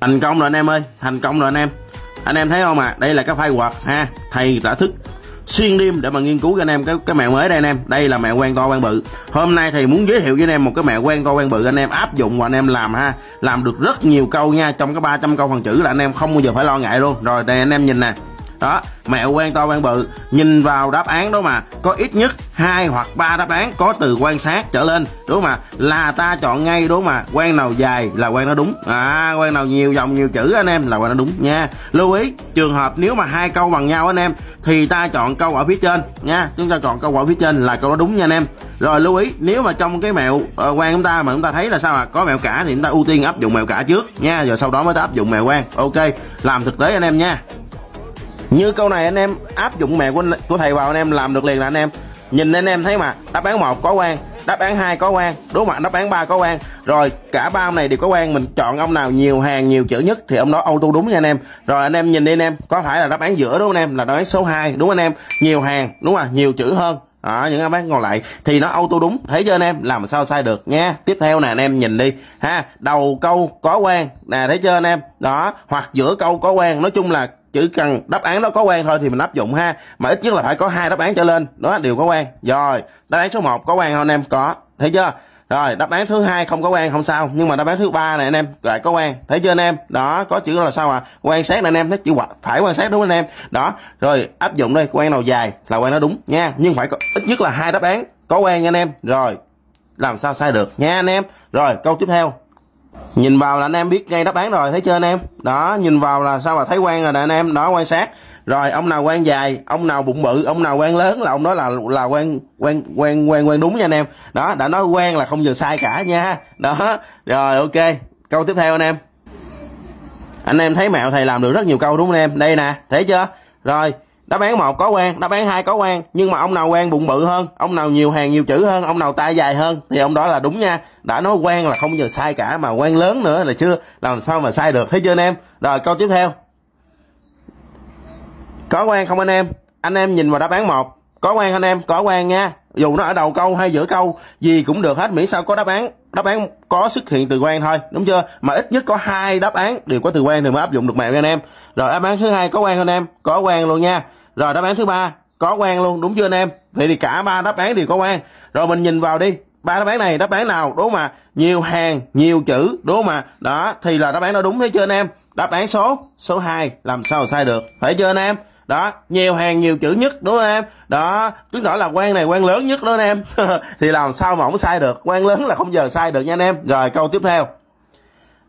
thành công rồi anh em ơi thành công rồi anh em anh em thấy không ạ à? đây là cái file quạt ha thầy đã thức xuyên đêm để mà nghiên cứu cho anh em cái cái mẹo mới đây anh em đây là mẹo quen to quen bự hôm nay thầy muốn giới thiệu với anh em một cái mẹo quen to quen bự anh em áp dụng và anh em làm ha làm được rất nhiều câu nha trong cái 300 câu phần chữ là anh em không bao giờ phải lo ngại luôn rồi đây anh em nhìn nè đó mẹ quen to quen bự nhìn vào đáp án đó mà có ít nhất hai hoặc ba đáp án có từ quan sát trở lên đúng mà là ta chọn ngay đúng mà quen nào dài là quen nó đúng à quen nào nhiều dòng nhiều chữ anh em là quen nó đúng nha lưu ý trường hợp nếu mà hai câu bằng nhau anh em thì ta chọn câu ở phía trên nha chúng ta chọn câu ở phía trên là câu đó đúng nha anh em rồi lưu ý nếu mà trong cái mẹo uh, ờ, quen chúng ta mà chúng ta thấy là sao à có mẹo cả thì chúng ta ưu tiên áp dụng mẹo cả trước nha rồi sau đó mới ta áp dụng mẹo quen ok làm thực tế anh em nha như câu này anh em áp dụng mẹ của, của thầy vào anh em làm được liền là anh em nhìn anh em thấy mà đáp án một có quan đáp án hai có quan đúng không đáp án ba có quan rồi cả ba ông này đều có quan mình chọn ông nào nhiều hàng nhiều chữ nhất thì ông đó auto đúng nha anh em rồi anh em nhìn đi anh em có phải là đáp án giữa đúng không anh em là đáp án số 2 đúng anh em nhiều hàng đúng không nhiều chữ hơn đó, những đáp án còn lại thì nó auto đúng thấy chưa anh em làm sao sai được nha tiếp theo nè anh em nhìn đi ha đầu câu có quan nè thấy chưa anh em đó hoặc giữa câu có quan nói chung là chỉ cần đáp án đó có quen thôi thì mình áp dụng ha mà ít nhất là phải có hai đáp án trở lên đó đều có quen rồi đáp án số 1 có quen không anh em có thấy chưa rồi đáp án thứ hai không có quen không sao nhưng mà đáp án thứ ba này anh em lại có quen thấy chưa anh em đó có chữ là sao à quan sát này anh em thấy chữ phải quan sát đúng không anh em đó rồi áp dụng đây quen nào dài là quen nó đúng nha nhưng phải có, ít nhất là hai đáp án có quen nha anh em rồi làm sao sai được nha anh em rồi câu tiếp theo nhìn vào là anh em biết ngay đáp án rồi thấy chưa anh em đó nhìn vào là sao mà thấy quan rồi nè anh em đó quan sát rồi ông nào quan dài ông nào bụng bự ông nào quan lớn là ông nói là là quan quan quan quan quan đúng nha anh em đó đã nói quan là không giờ sai cả nha đó rồi ok câu tiếp theo anh em anh em thấy mẹo thầy làm được rất nhiều câu đúng không anh em đây nè thấy chưa rồi đáp án một có quan đáp án hai có quan nhưng mà ông nào quan bụng bự hơn ông nào nhiều hàng nhiều chữ hơn ông nào tay dài hơn thì ông đó là đúng nha đã nói quan là không giờ sai cả mà quan lớn nữa là chưa làm sao mà sai được thấy chưa anh em rồi câu tiếp theo có quan không anh em anh em nhìn vào đáp án một có quan anh em có quan nha dù nó ở đầu câu hay giữa câu gì cũng được hết miễn sao có đáp án đáp án có xuất hiện từ quan thôi đúng chưa mà ít nhất có hai đáp án đều có từ quan thì mới áp dụng được mẹo anh em rồi đáp án thứ hai có quan anh em có quan luôn nha rồi đáp án thứ ba có quen luôn đúng chưa anh em? Vậy thì cả ba đáp án đều có quen Rồi mình nhìn vào đi. Ba đáp án này đáp án nào đúng mà nhiều hàng, nhiều chữ đúng mà. Đó thì là đáp án đó đúng thấy chưa anh em? Đáp án số số 2 làm sao sai được. Phải chưa anh em? đó nhiều hàng nhiều chữ nhất đúng không em đó chứng tỏ là quan này quan lớn nhất đó anh em thì làm sao mà không sai được quan lớn là không giờ sai được nha anh em rồi câu tiếp theo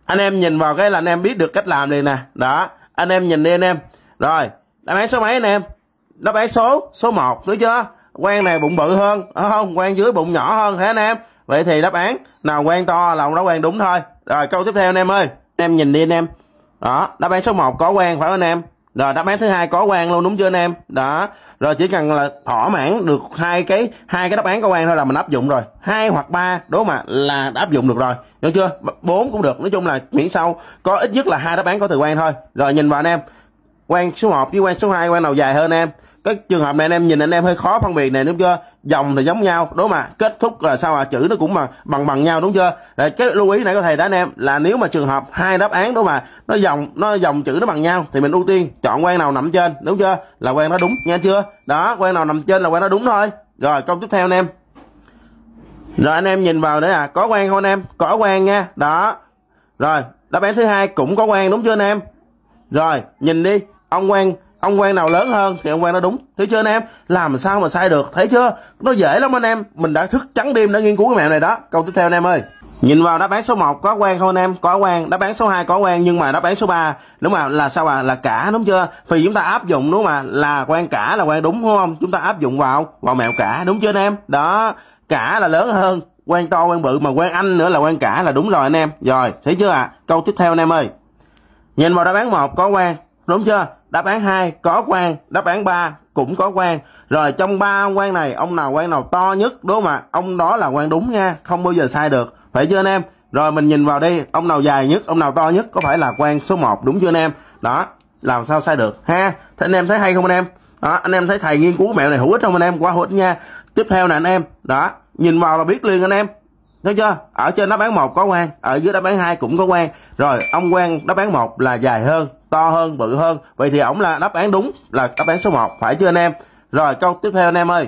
anh em nhìn vào cái là anh em biết được cách làm liền nè đó anh em nhìn đi anh em rồi đáp án số mấy anh em đáp án số số 1 đúng chưa quan này bụng bự hơn không quan dưới bụng nhỏ hơn thế anh em vậy thì đáp án nào quan to là ông đó quan đúng thôi rồi câu tiếp theo anh em ơi anh em nhìn đi anh em đó đáp án số 1 có quan phải không anh em rồi đáp án thứ hai có quan luôn đúng chưa anh em đó rồi chỉ cần là thỏa mãn được hai cái hai cái đáp án có quan thôi là mình áp dụng rồi hai hoặc ba đúng mà là áp dụng được rồi đúng chưa bốn cũng được nói chung là miễn sau có ít nhất là hai đáp án có từ quan thôi rồi nhìn vào anh em quan số 1 với quan số 2 quan nào dài hơn em cái trường hợp này anh em nhìn anh em hơi khó phân biệt này đúng chưa dòng thì giống nhau đúng mà kết thúc là sao à chữ nó cũng mà bằng bằng nhau đúng chưa Rồi cái lưu ý này có thầy đã anh em là nếu mà trường hợp hai đáp án đúng mà nó dòng nó dòng chữ nó bằng nhau thì mình ưu tiên chọn quan nào nằm trên đúng chưa là quan nó đúng nha chưa đó quan nào nằm trên là quan nó đúng thôi rồi câu tiếp theo anh em rồi anh em nhìn vào đấy à có quan không anh em có quan nha đó rồi đáp án thứ hai cũng có quan đúng chưa anh em rồi nhìn đi ông quan ông quan nào lớn hơn thì ông quan nó đúng thấy chưa anh em làm sao mà sai được thấy chưa nó dễ lắm anh em mình đã thức trắng đêm đã nghiên cứu cái mẹo này đó câu tiếp theo anh em ơi nhìn vào đáp án số 1 có quan không anh em có quan đáp án số 2 có quan nhưng mà đáp án số 3 đúng mà là sao à là cả đúng chưa vì chúng ta áp dụng đúng mà là quan cả là quan đúng đúng không chúng ta áp dụng vào vào mẹo cả đúng chưa anh em đó cả là lớn hơn quan to quan bự mà quan anh nữa là quan cả là đúng rồi anh em rồi thấy chưa ạ à? câu tiếp theo anh em ơi nhìn vào đáp án một có quan Đúng chưa? Đáp án 2 có quan, đáp án 3 cũng có quan. Rồi trong ba quan này ông nào quan nào to nhất đúng không ạ? Ông đó là quan đúng nha, không bao giờ sai được. Phải chưa anh em? Rồi mình nhìn vào đi, ông nào dài nhất, ông nào to nhất có phải là quan số 1 đúng chưa anh em? Đó, làm sao sai được ha. Thế anh em thấy hay không anh em? Đó, anh em thấy thầy nghiên cứu mẹo này hữu ích không anh em? Quá hữu ích nha. Tiếp theo nè anh em, đó, nhìn vào là biết liền anh em. Thấy chưa? Ở trên đáp án một có quan, ở dưới đáp án hai cũng có quan. Rồi, ông quan đáp án một là dài hơn, to hơn, bự hơn. Vậy thì ổng là đáp án đúng là đáp án số 1, phải chưa anh em? Rồi, câu tiếp theo anh em ơi.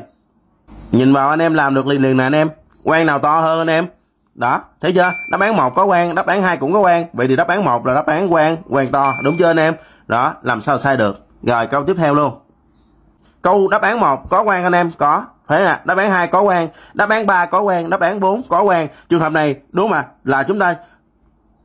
Nhìn vào anh em làm được liền liền nè anh em. Quan nào to hơn anh em? Đó, thấy chưa? Đáp án một có quan, đáp án hai cũng có quan. Vậy thì đáp án một là đáp án quan, quan to, đúng chưa anh em? Đó, làm sao sai được. Rồi, câu tiếp theo luôn. Câu đáp án 1 có quan anh em, có. Phải là đáp án 2 có quan, đáp án 3 có quan, đáp án 4 có quan. Trường hợp này đúng mà là chúng ta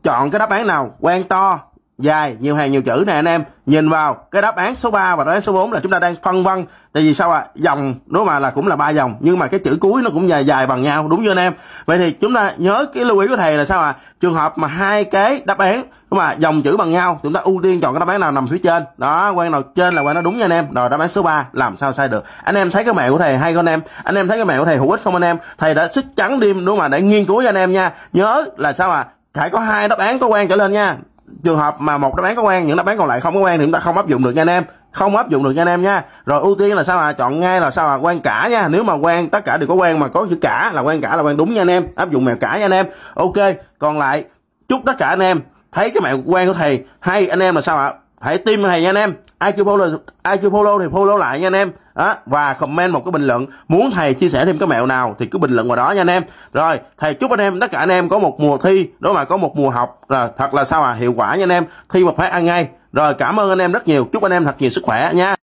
chọn cái đáp án nào quan to dài nhiều hàng nhiều chữ nè anh em nhìn vào cái đáp án số 3 và đáp án số 4 là chúng ta đang phân vân tại vì sao ạ à? dòng đúng mà là cũng là ba dòng nhưng mà cái chữ cuối nó cũng dài dài bằng nhau đúng chưa anh em vậy thì chúng ta nhớ cái lưu ý của thầy là sao ạ à? trường hợp mà hai cái đáp án đúng mà dòng chữ bằng nhau chúng ta ưu tiên chọn cái đáp án nào nằm phía trên đó quan nào trên là quan nó đúng nha anh em rồi đáp án số 3 làm sao sai được anh em thấy cái mẹ của thầy hay không anh em anh em thấy cái mẹ của thầy hữu ích không anh em thầy đã sức trắng đêm đúng mà để nghiên cứu cho anh em nha nhớ là sao ạ à? phải có hai đáp án có quan trở lên nha trường hợp mà một đáp án có quan những đáp án còn lại không có quan thì chúng ta không áp dụng được nha anh em không áp dụng được nha anh em nha rồi ưu tiên là sao là chọn ngay là sao là quan cả nha nếu mà quan tất cả đều có quan mà có chữ cả là quan cả là quan đúng nha anh em áp dụng mẹo cả nha anh em ok còn lại chúc tất cả anh em thấy cái mẹo quan của thầy hay anh em là sao ạ hãy tim thầy nha anh em ai chưa follow ai chưa follow thì follow lại nha anh em đó và comment một cái bình luận muốn thầy chia sẻ thêm cái mẹo nào thì cứ bình luận vào đó nha anh em rồi thầy chúc anh em tất cả anh em có một mùa thi đó mà có một mùa học rồi thật là sao à hiệu quả nha anh em thi một phát ăn ngay rồi cảm ơn anh em rất nhiều chúc anh em thật nhiều sức khỏe nha